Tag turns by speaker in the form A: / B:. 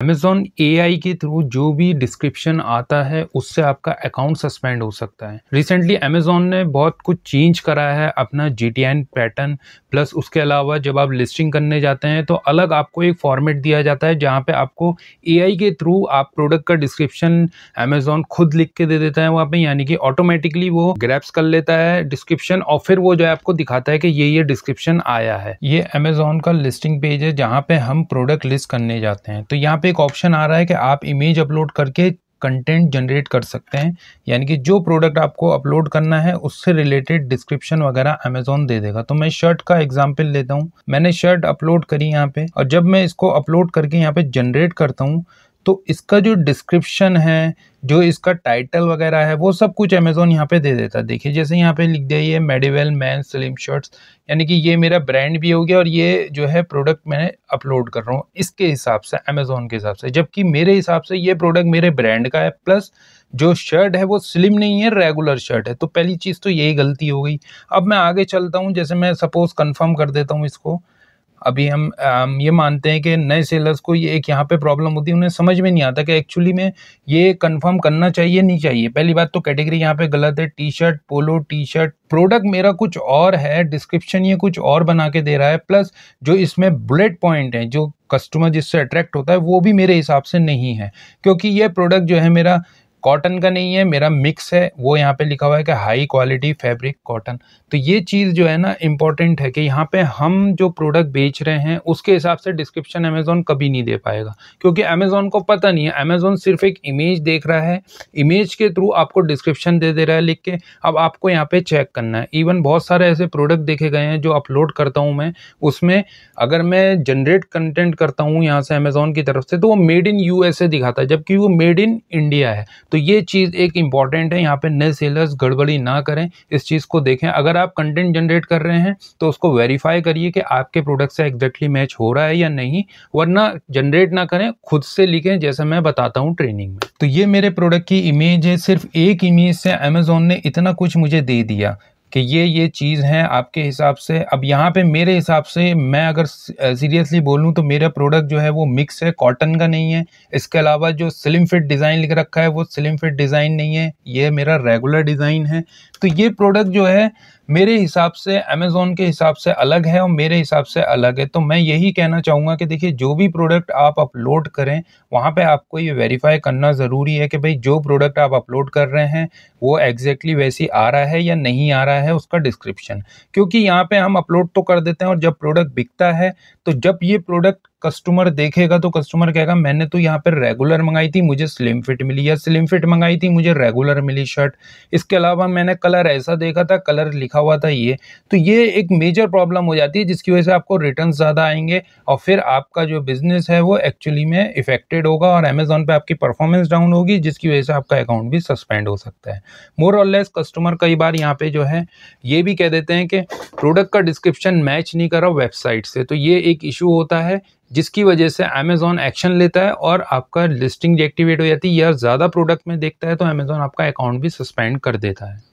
A: Amazon AI के through जो भी डिस्क्रिप्शन आता है उससे आपका अकाउंट सस्पेंड हो सकता है रिसेंटली अमेज़ॉन ने बहुत कुछ चेंज करा है अपना जी पैटर्न प्लस उसके अलावा जब आप लिस्टिंग करने जाते हैं तो अलग आपको एक फॉर्मेट दिया जाता है जहाँ पे आपको आई के थ्रू आप प्रोडक्ट का डिस्क्रिप्शन अमेजोन खुद लिख के दे देता है वहाँ पे यानी कि ऑटोमेटिकली वो ग्रैप्स कर लेता है डिस्क्रिप्शन और फिर वो जो है आपको दिखाता है कि ये ये डिस्क्रिप्शन आया है ये अमेज़ॉन का लिस्टिंग पेज है जहाँ पे हम प्रोडक्ट लिस्ट करने जाते हैं तो यहाँ पे पे एक ऑप्शन आ रहा है कि आप इमेज अपलोड करके कंटेंट जनरेट कर सकते हैं यानी कि जो प्रोडक्ट आपको अपलोड करना है उससे रिलेटेड डिस्क्रिप्शन वगैरह अमेजोन दे देगा तो मैं शर्ट का एग्जाम्पल लेता हूँ मैंने शर्ट अपलोड करी यहाँ पे और जब मैं इसको अपलोड करके यहाँ पे जनरेट करता हूँ तो इसका जो डिस्क्रिप्शन है जो इसका टाइटल वगैरह है वो सब कुछ अमेज़ोन यहाँ पे दे देता है देखिए जैसे यहाँ पे लिख दिया ये मेडिवेल मैन स्लिम शर्ट्स यानी कि ये मेरा ब्रांड भी हो गया और ये जो है प्रोडक्ट मैं अपलोड कर रहा हूँ इसके हिसाब से अमेज़ोन के हिसाब से जबकि मेरे हिसाब से ये प्रोडक्ट मेरे ब्रांड का है प्लस जो शर्ट है वो स्लिम नहीं है रेगुलर शर्ट है तो पहली चीज़ तो यही गलती हो गई अब मैं आगे चलता हूँ जैसे मैं सपोज़ कन्फर्म कर देता हूँ इसको अभी हम हम ये मानते हैं कि नए सेलर्स को ये एक यहाँ पे प्रॉब्लम होती है उन्हें समझ में नहीं आता कि एक्चुअली में ये कंफर्म करना चाहिए नहीं चाहिए पहली बात तो कैटेगरी यहाँ पे गलत है T shirt polo T shirt product मेरा कुछ और है डिस्क्रिप्शन ये कुछ और बना के दे रहा है प्लस जो इसमें बुलेट पॉइंट है जो कस्टमर जिससे अट्रैक्ट होता है वो भी मेरे हिसाब से नहीं है क्योंकि ये प्रोडक्ट जो है मेरा कॉटन का नहीं है मेरा मिक्स है वो यहाँ पे लिखा हुआ है कि हाई क्वालिटी फैब्रिक कॉटन तो ये चीज़ जो है ना इम्पॉर्टेंट है कि यहाँ पे हम जो प्रोडक्ट बेच रहे हैं उसके हिसाब से डिस्क्रिप्शन अमेज़ोन कभी नहीं दे पाएगा क्योंकि अमेज़ोन को पता नहीं है अमेज़ोन सिर्फ एक इमेज देख रहा है इमेज के थ्रू आपको डिस्क्रिप्शन दे दे रहा है लिख के अब आपको यहाँ पर चेक करना है इवन बहुत सारे ऐसे प्रोडक्ट देखे गए हैं जो अपलोड करता हूँ मैं उसमें अगर मैं जनरेट कंटेंट करता हूँ यहाँ से अमेज़ोन की तरफ से तो वो मेड इन यू दिखाता है जबकि वो मेड इन इंडिया है तो ये चीज़ एक इम्पॉर्टेंट है यहाँ पे नए सेलर्स गड़बड़ी ना करें इस चीज़ को देखें अगर आप कंटेंट जनरेट कर रहे हैं तो उसको वेरीफाई करिए कि आपके प्रोडक्ट से एग्जैक्टली मैच हो रहा है या नहीं वरना जनरेट ना करें खुद से लिखें जैसे मैं बताता हूँ ट्रेनिंग में तो ये मेरे प्रोडक्ट की इमेज है सिर्फ एक इमेज से अमेजोन ने इतना कुछ मुझे दे दिया कि ये ये चीज़ हैं आपके हिसाब से अब यहाँ पे मेरे हिसाब से मैं अगर सीरियसली बोलूँ तो मेरा प्रोडक्ट जो है वो मिक्स है कॉटन का नहीं है इसके अलावा जो स्लिम फिट डिज़ाइन लिख रखा है वो स्लिम फिट डिज़ाइन नहीं है ये मेरा रेगुलर डिज़ाइन है तो ये प्रोडक्ट जो है मेरे हिसाब से अमेज़ोन के हिसाब से अलग है और मेरे हिसाब से अलग है तो मैं यही कहना चाहूँगा कि देखिए जो भी प्रोडक्ट आप अपलोड करें वहाँ पे आपको ये वेरीफाई करना ज़रूरी है कि भाई जो प्रोडक्ट आप अपलोड कर रहे हैं वो एग्जैक्टली exactly वैसी आ रहा है या नहीं आ रहा है है उसका डिस्क्रिप्शन क्योंकि यहाँ पे हम अपलोड तो कर देते हैं और जब प्रोडक्ट बिकता है तो जब ये प्रोडक्ट कस्टमर देखेगा तो कस्टमर कहेगा मैंने तो यहाँ पर रेगुलर मंगाई थी मुझे स्लिम फिट मिली या स्लिम फिट मंगाई थी मुझे रेगुलर मिली शर्ट इसके अलावा मैंने कलर ऐसा देखा था कलर लिखा हुआ था ये तो ये एक मेजर प्रॉब्लम हो जाती है जिसकी वजह से आपको रिटर्न ज़्यादा आएंगे और फिर आपका जो बिज़नेस है वो एक्चुअली में इफेक्टेड होगा और अमेज़ोन पर आपकी परफॉर्मेंस डाउन होगी जिसकी वजह से आपका अकाउंट भी सस्पेंड हो सकता है मोर और लेस कस्टमर कई बार यहाँ पर जो है ये भी कह देते हैं कि प्रोडक्ट का डिस्क्रिप्शन मैच नहीं करा वेबसाइट से तो ये एक इशू होता है जिसकी वजह से अमेज़ॉन एक्शन लेता है और आपका लिस्टिंग डिएक्टिवेट हो जाती है या ज़्यादा प्रोडक्ट में देखता है तो अमेज़ॉन आपका अकाउंट भी सस्पेंड कर देता है